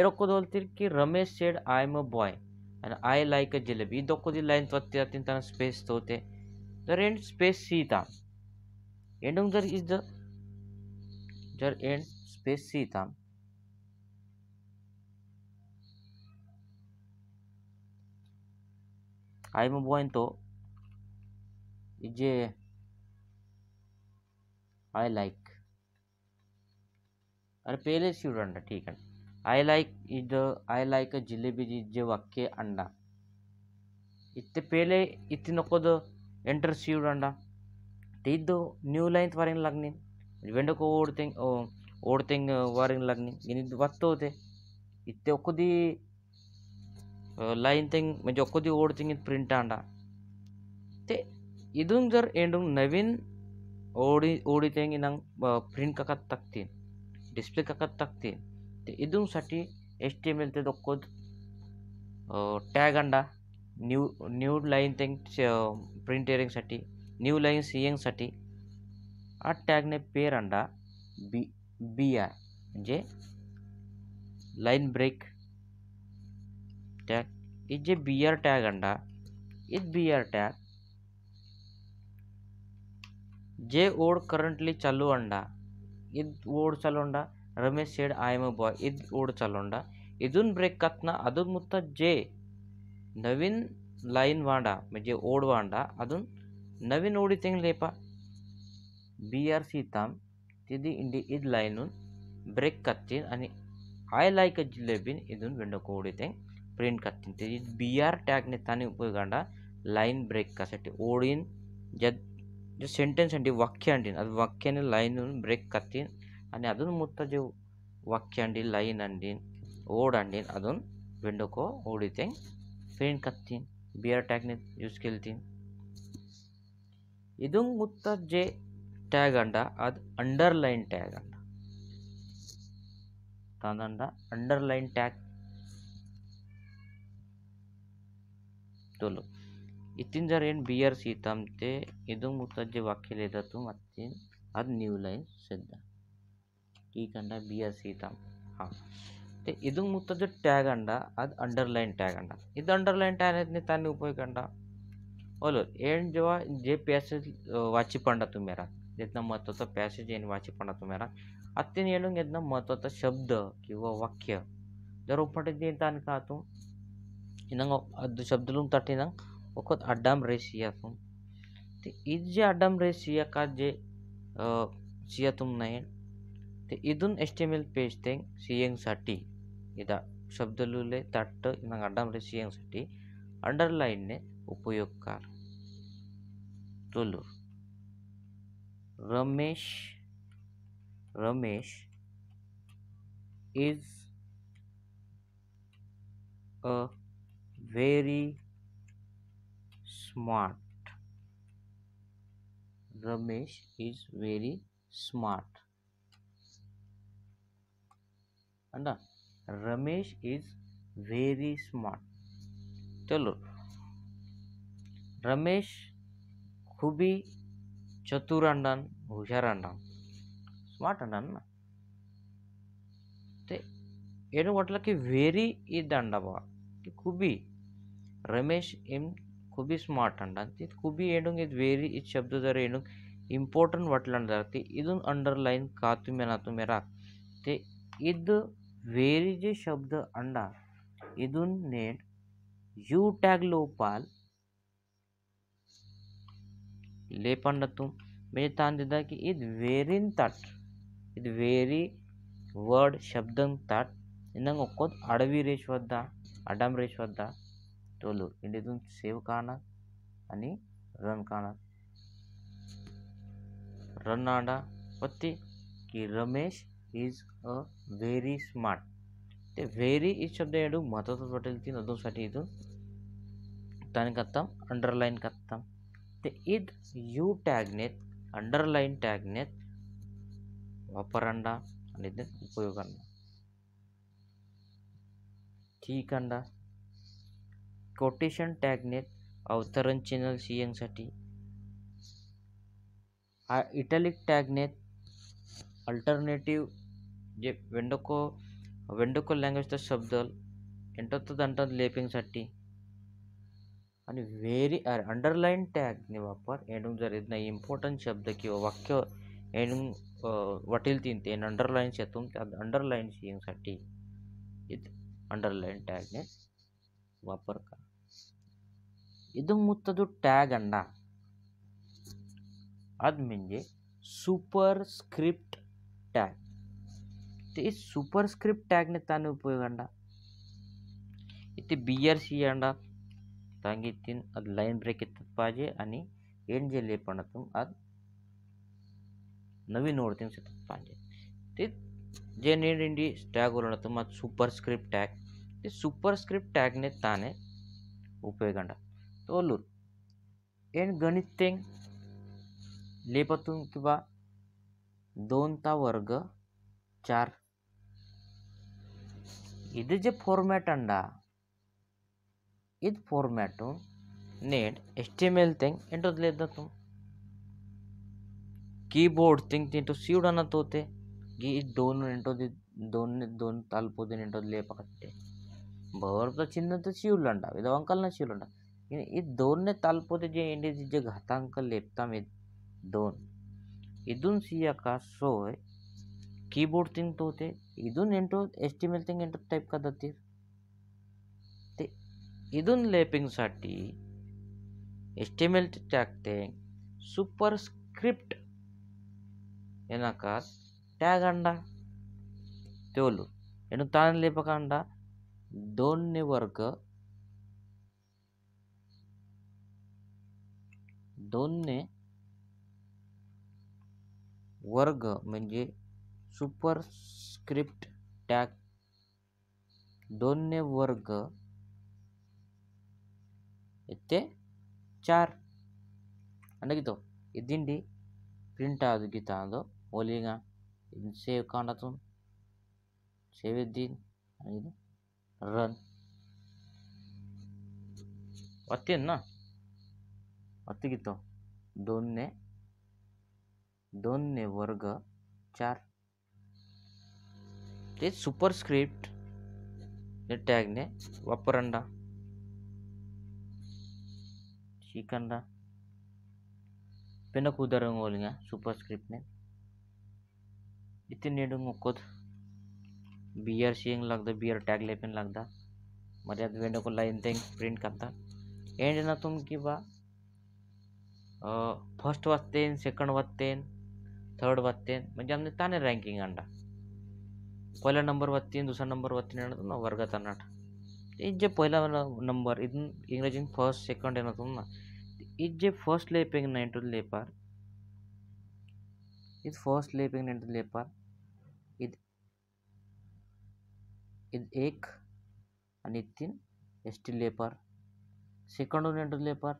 ಎರೊಕ್ಕದೋಲ್ತಿರ್ಕಿ Ramesh said I am a boy and I like a jalebi ಇದೊಕ್ಕದಿಲ್ಲ ಅಂತ ಒತ್ತಿ ಅತ್ತಿನ ತನ ಸ್ಪೇಸ್ ತೋತೆ जर एंड स्पेस सीता एंडूंग जर इज द जर एंड स्पेस सीता आई एम बॉय तो जे आई लाइक अरे पहले स्टूडेंट है ठीक है आय लाइक इज आय लाईक अ जिलेबीज इज जे अंडा इतने पेले इतने नकोद एंटर सीड अंडा ते न्यू लाइन वारिंग लागनी वेंडको ओडते ओडते वारिंग लागनी इन वत्तो होते इतने लाइन तेंग म्हणजे ओखदी ओडते प्रिंट अंडा ते इदूंग जर एंडूंग नवीन ओडी ओडी तेंग इंग प्रिंट काकात टाकते डिस्प्ले काकात टाकते ಇದೊಂದು साठी ಎಚ್ ಟಿ ಎಂ ಎಲ್ ತದ код ಟ್ಯಾಗ್ ಅಂಡಾ ನ್ಯೂ ನ್ಯೂ ಲೈನ್ ತಿಂಕ್ ಪ್ರಿಂಟ್ ಏರಿಂಗ್ साठी ನ್ಯೂ ಲೈನ್ಸ್ ಏಂಗ್ साठी ಆ ಟ್ಯಾಗ್ ನೇ ಪೇರಂಡಾ ಬಿ ಬಿಆರ್ ಅಂದ್ರೆ ಲೈನ್ ಬ್ರೇಕ್ ಟ್ಯಾಗ್ ಇಜ್ೇ ಬಿಆರ್ ಟ್ಯಾಗ್ ಅಂಡಾ ಇಜ್ ಬಿಆರ್ ಟ್ಯಾಗ್ जे ಓರ್ ಕರೆಂಟ್ಲಿ ಚಾಲು ಅಂಡಾ ಇಜ್ ಓರ್ ಚಾಲು ಅಂಡಾ Ramesh said I am a boy इद ओढ चालोंडा इथून ब्रेक कातना अधून मुद्दा जे नवीन लाईन वांडा म्हणजे ओढ वांडा अजून नवीन ओढी तेंग लेपा बी आर सीताम तिदी इंडी इद लाईनून ब्रेक कात्तीन आणि आय लाईक जिलेबीन इथून विंडो कोडी तेंग प्रिंट कात्तीन ते बी आर टॅगने ताने उपयोगांडा लाईन ब्रेक कासाठी ओढीन ज्या जे सेंटेन्स अंडी वाक्य अंडीन वाक्याने लाईनून ब्रेक कात्तीन અને ಅದನ್ನು ಮುತ್ತಜು ವಕ್ಯಂಡಿ ಲೈನ್ ಅಂಡಿನ್ ಓಡಂಡಿನ್ ಅದನ್ನು ಬೆಂಡುಕೋ ಓಡಿತೆ ಫೇನ್ ಕತ್ತೀನ್ ಬಿಯರ್ ಟ್ಯಾಗ್ನಿ ಯೂಸ್ ಕೇಳ್ತೀನಿ ಇದೊಂದು ಮುತ್ತ ಜೆ ಟ್ಯಾಗ್ ಅಂಡ ಅದು ಅಂಡರ್ಲೈನ್ ಟ್ಯಾಗ್ ಅಂಡ ತಂದಂಡ ಅಂಡರ್ಲೈನ್ ಟ್ಯಾಗ್ ತೋಲು ಇತ್ತಿನ ಜರ ಏನು ಬಿಯರ್ ಸೀತಂತೆ ಇದು ಮುತ್ತಜ್ಜೆ ವಾಕ್ಯಲೇದತ್ತು ಮತ್ತಿನ ಅದು ನ್ಯೂ ಲೈನ್ ಸಿದ್ಧ ಈ ಗಂಡ ಬಿ ಎಸ್ ಈತ ಹಾಂ ಮತ್ತು ಇದು ಮುತ್ತದ್ದು ಟ್ಯಾಗ್ ಅಂಡ ಅದು ಅಂಡರ್ಲೈನ್ ಟ್ಯಾಗ್ ಅಂಡ ಇದು ಅಂಡರ್ಲೈನ್ ಟ್ಯಾಗ್ ಅದನ್ನ ತಾನೇ ಉಪಯೋಗಂಡ ಒಲೋ ಏನು जे पॅसेज वाची पंडा तुम मेरा महत्त्वाचा महत्व येणे वाची पड़ा तुम्हाला मेरा येणून येतनं महत्त्वाचा शब्द कि वाक्य जर उपटत येईन तान का तू इनंग ಅದು ಶಬ್ದಲುಂ ತಟ್ಟಿನಂಗ್ ಒಕ್ಕತ್ ಅಡ್ಡಾಮ್ का जे सिया तुम नहीं で एल HTML 페이지 सी 시행साठी इदा शब्दलुले ताट्ट इंग सी सियंगसाठी अंडरलाईनने उपयोग कर तुलूर, Ramesh Ramesh is a very smart Ramesh is very smart అంట రమేష్ ఈజ్ వెరీ స్మార్ట్ చలో రమేష్ హుబీ చతుర్ అండాన్ హుషార్ అండాన్ స్మార్ట్ అండాన్ ते ఏడు వాటికి వెరీ ఇది అండవా కుబీ రమేష్ ఏం కుబీ స్మార్ట్ అండ ती కుబీ ఏడుంగ్ ఇది వెరీ ఇది శब्द जर ఏడుంగ్ इम्पॉर्टंट वाटलं जाते इथून अंडरलाईन का तुम्ही ना तुम्ही राख ते ईद वेर जे शब्द अंडा इदून नेट यू टॅग लोपाल लेपंडतू म्हणजे तान दिदा की इद वेरीन ताट ఇది వేరీ వర్డ్ శబ్దం తాట్ ఇందంగా ఒక్కో అడవి రేష్ వద్ద అడ్డం రేష్ వద్ద తోలు ఇండిదు సేవ్ కాన అని రన్ కాన రన్ ఆడ పత్తి కి Ramesh is a very smart ते व्हेरी इज शब्द याडू महत्त्वाचाच वाटेल ती नदूसाठी इथून त्याने करता अंडरलाईन करता ते इद यू टॅगनेत अंडरलाईन टॅगनेत वापरांडा आणि ते उपयोगांडा ठीक अंडा कोटेशन टॅगनेत अवतरण चॅनल सी यांसाठी इटॅलिक टॅगनेत अल्टरनेटिव्ह जे वेंडोको लैंग्वेज लँग्वेजचा शब्द एंटरतात तो लेपिंग लेपिंगसाठी आणि अंडरलाइन टैग ने वापर एंडून जर येत नाही इम्पॉर्टंट शब्द किंवा वाक्य एंडून वाटेल तीन ते अंडरलाईन्स येतून त्या अंडरलाईन्स अंडरलाइन टैग ने टॅगने वापर का ಇದು ಮುತ್ತದು टैग अंडा ಅದು मेजे सुपर स्क्रिप्ट टैग ഈ टैग ने താൻ ഉപയോഗണ്ട इतने बी आर सी अंडा तांगी तीन आद लाईन ब्रेक पाजे पाहिजे आणि एंड जे लेपणातून आज नवीन ओळखीन सुटत पाहिजे ते जे नेड इंडी टैग ओळखतो मग सुपरस्क्रिप्ट टॅग ते सुपरस्क्रिप्ट टॅगने ताने उपयोगांडा तोलूर एंड गणित तेंग लेपातून किंवा दोन वर्ग चार इधे फोर्मेट इत फोर्मेट नेट S T M L thing इंटोद लेता तुम कीबोर्ड थिंग थी तो सीड आना तो होते कि दोनों इंटो दे दोनों दोनों तालपो दिन इंटो ले पकड़ते बहुत तो चिन्ह तो सीड लंडा इधर अंकल ना सीड लंडा ये दोनों तालपो दे जे इंडे जे घातांक लेपता में दोन इदुन सिया का सो है कीबोर्ड थिंग तो होते टाइप एंट्र एस्टिमेल ते इधून लेपिंगसाठी एस्टिमेल्टॅग सुपर स्क्रिप्ट येणार टॅग अंडा ते ओलो तान ताण लेपकांडा दोनने वर्ग दोनने वर्ग म्हणजे सुपरस्क्रिप्ट टैग दोनों वर्ग इतने चार अंदो इधी प्रिंट आता ओलिंग सेव का सेव रन ना अतिगित तो? दोन दोन वर्ग चार ते सुपरस्क्रिप्ट या टॅगने वापरंडा చీకండా పిన్న కుదరం स्क्रिप्ट ने इतने मुकोद बी आर सी लगता बी आर टैग लेपिन लगता मर मर्याद वेंडो को लाइन ते प्रिंट करता एंड ना तुम कि बा फर्स्ट वत्तेन सेकंड वत्तेन थर्ड वत्तेन मजे आमने ताने रैंकिंग आणला पहिल्या नंबरवरती दुसऱ्या नंबरवरती येणार ना वर्गात अनाट ते जे पहिला नंबर इथून इंग्रजी फर्स्ट सेकंड येणार होतो ना इथ जे फर्स्ट लेपिंग नाईन टू लेपार इथ फर्स्ट लेपिंग नाईन टू लेपार इथ इथ एक आणि तीन एस टी लेपार सेकंड टू लेपार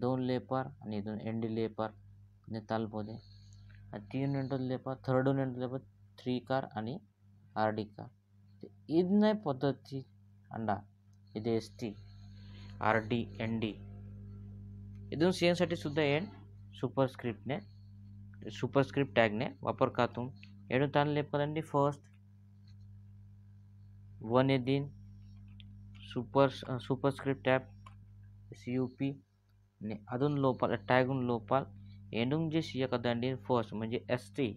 दोन लेपार आणि इथून एन डी लेपार आणि तालपोदे आणि तीन टू लेपार थर्ड टू लेपार थ्री कार आणि आर डी का तो इन पद्धति अंडा इधे S T R D N D इधन सी एन साठी सुद्धा एन सुपर ने सुपर स्क्रिप्ट टॅगने वापर खातून एडून ताणले फर्स्ट वन ए दिन super superscript C U P ने अजून लोपाल टॅगून लोपाल एंड जे सी दंडी फर्स्ट मजे एस टी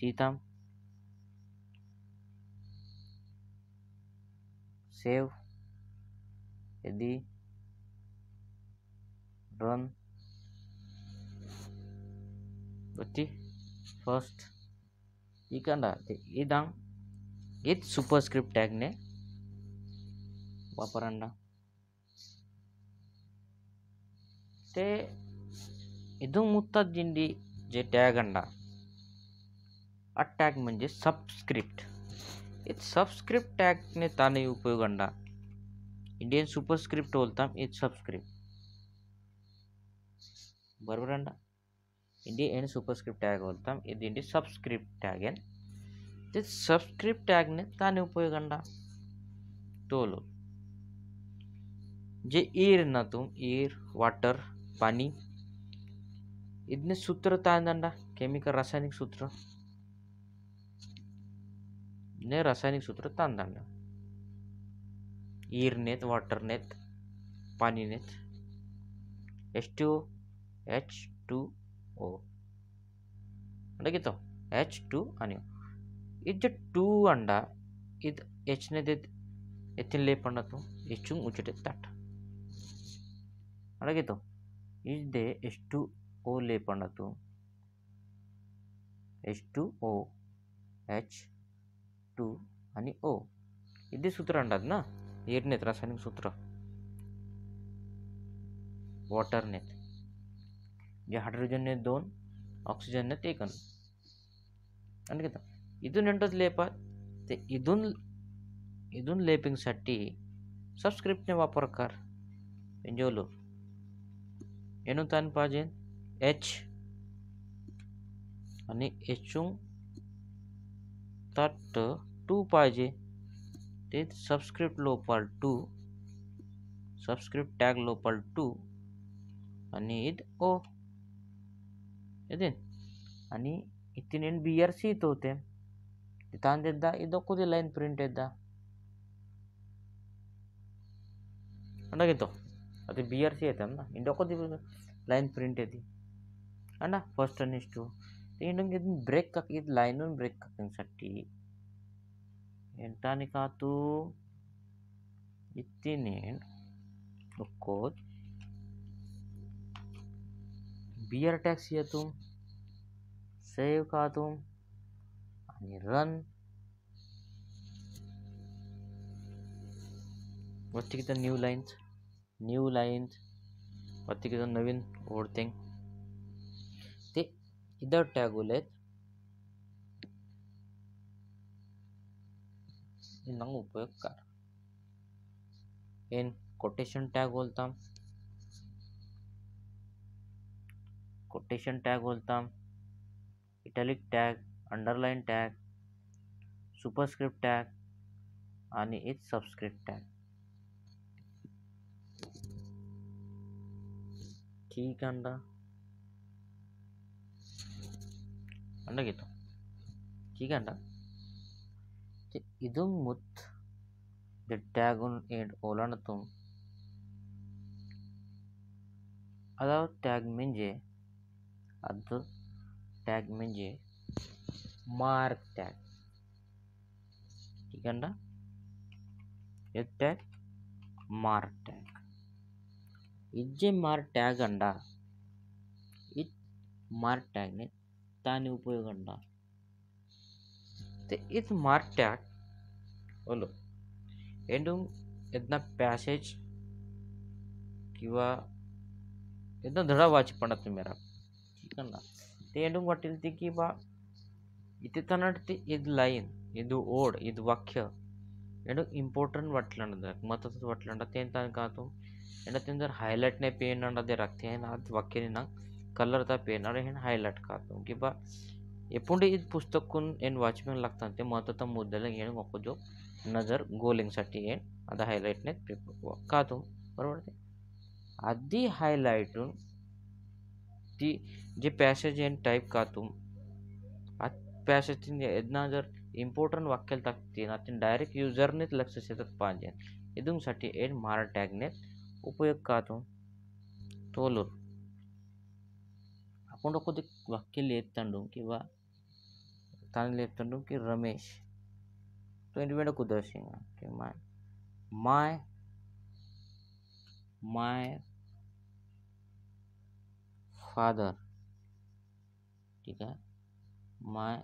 सीताम सेव यदि रन बच्ची फर्स्ट इकंडा इदां इत स्क्रिप्ट टैग ने वापरांडा ते इदू मुत्तात जिंडी जे टैग अंडा ಆ ಟ್ಯಾಗ್ म्हणजे सबस्क्रिप्ट इट सब्सक्रिप्ट ने तान उपयोग इंडियन सूपर स्क्रिप्ट बोलता इट सब्सक्रिप्ट बरबर इंडिया ऐन सूपर स्क्रिप्ट टैग बोलता इंडिया सब्सक्रिप्ट टैग तो सब्सक्रिप्ट टैग ने तान उपयोग तोलो जे ईर ना तुम ईर वाटर पानी इतने सूत्र तक केमिकल रासायनिक सूत्र ને રાસાયણિક સૂત્રો તાંદાના ઈરનેત વોટરનેત પાણીનેત H two H two O ಅಡಗಿತ್ತು ಎಚ್ ಟು ಅನಿ ಇದು ಟೂ ಅಂಡ ಇದು ಎಚ್ನೇದು ಎತ್ತಿನ ಲೇಪ್ ಅಂಡತ್ತು ಹೆಚ್ಚು ಮುಚ್ಚಿಟ್ಟೆ ತಟ್ ಅಡಗಿತ್ತು ಇದೆ ಎಷ್ಟು ಓ ಲೇಪ್ ಅಂಡತ್ತು ಎಷ್ಟು ಓ ಎಚ್ टू आणि ओ इथे सूत्र आणतात ना नेत रासायनिक सूत्र वॉटर नेत जे नेत दोन नेत एक अणू आणि किती इथून एंटच लेपात ते इथून इथून लेपिंगसाठी सबस्क्रिप्टने वापर कर जेवलो एनू तान पाहिजे एच आणि एचू तट टू पाजे ते सबस्क्रिप्ट लोपल टू सबस्क्रिप्ट टैग लोपल टू इत ओ इतने बी आर सी तो इको लाइन प्रिंट अंडा तो अभी बी आर सी अंदा इंडको लाइन प्रिंट अंडा फर्स्ट अनेक ब्रेक लाइन ब्रेक सटी एंटानिका Entanikatu itinin ukut B R tags या तुम सेव का तुम आणि रन वरती तो किती न्यू लाइंस न्यू लाइंस वरती किती नवीन ओर्डिंग ते इधर टैग होले નો ઉપયોગ કર એન કોટેશન टैग बोलता कोटेशन टैग बोलता हम italic tag underline superscript tag आणि सबस्क्रिप्ट ठीक अंडा अंडा घेतो ठीक अंडा இதும் முத் டேகுன் அண்ட் ஒலனத்தும் அதாவது டேக் மிஞ்சே அது टॅग म्हणजे मार्क टॅग ठीक आहे ना एक टॅग मार्क टॅग ఇజ్జే మార్ ట్యాగ్ అండా ఇట్ మార్ ట్యాగ్ని దాని ఉపయోగండా Het is maar taak. Olo. Endung इतना पॅसेज किंवा एकदम धडा वाचपणा तुम्ही ठीक आहे ना ते एंडून वाटेल ते की बा इथे त्यांना ते ईद लाईन ईद ओढ ईद वाक्य एंडू इंपॉर्टंट वाटलं ना महत्वाचं वाटलं ना ते तांकां तो, तूं तो एंड तें जर हायलायट नाही पेन ना ते राखते तो ना कलर ता पेन आणि हे हायलायट करतो की बा एपुंड पुस्तक पुस्तकून एंड लगता लागता महत्व महत्तम मुद्देला जो नजर गोलिंग येण आता हाईलाइट ने का तो बरोबर आधी ती जे पैसेज एंड टाइप का तुम पॅसेज यदना जर इम्पोर्टंट वाक्य तीन ना यूजर ने युजरनेच लक्ष पाजे इधु इदूंसाठी एड मारा ने उपयोग का तो तोलून आपण वाक्य लेता कि वा తాళం कि रमेश तो એની વેડો કુદરશી કે માય माय माय फादर ठीक है my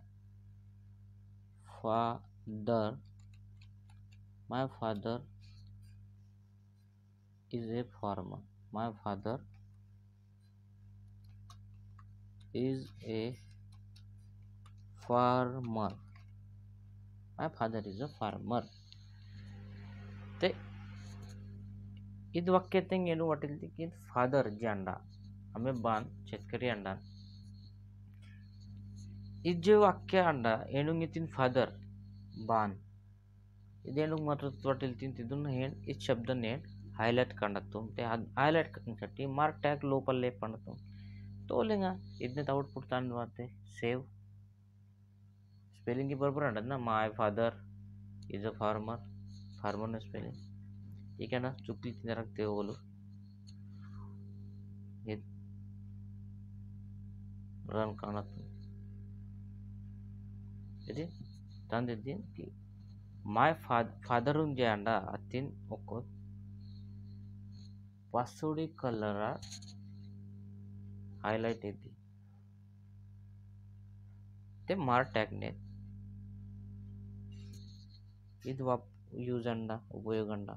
father my father is a farmer my father is a farmer my father is a farmer te id वाक्यातून गेलो enu what will फादर जे अंडा आम्ही बान शेतकरी अंडा इद जे वाक्य अंडा येणूक येतील फादर बान इद येणूक मात्र वाटेल तीन तिथून हेण इस शब्द नेण हाईलाइट करना तुम ते हाईलाइट करण्यासाठी मार्क टैग लो ले पण तो लेंगा इतने आउटपुट तान वाते सेव स्पेलिंग की बरोबर आणतात ना my father is a farmer farmer spelling ठीक आहे ना चुकली जरा ते बोलू हे रन कानात ఇది దాని దీనికి మై ఫాదర్ ఫాదర్ ఉంది అండ అతిన్ ఒక పసుడి కలర్ హైలైట్ ఇది ते मार टॅगनेत ಇದು ಆಬ್ ಯೂಸರ್ ನ ಉಪಯೋಗನ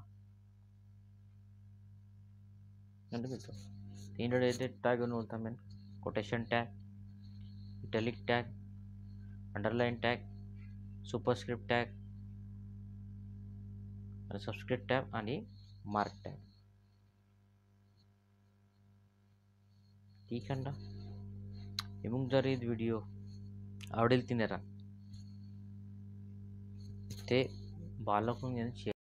ದೆಂದೆ ಇತ್ತು ಟ್ಯಾಗ್ ಅನ್ನುಂತಾ ಮ್ಯಾನ್ quotation tag italic tag underline tag superscript tag and subscript tag and mark tag ದೀಕಣ್ಣಾ ಏಮೂಂ ದರೆ ಈ ವಿಡಿಯೋ आवडेल ತಿನೆರಾ ತೆ बालकों के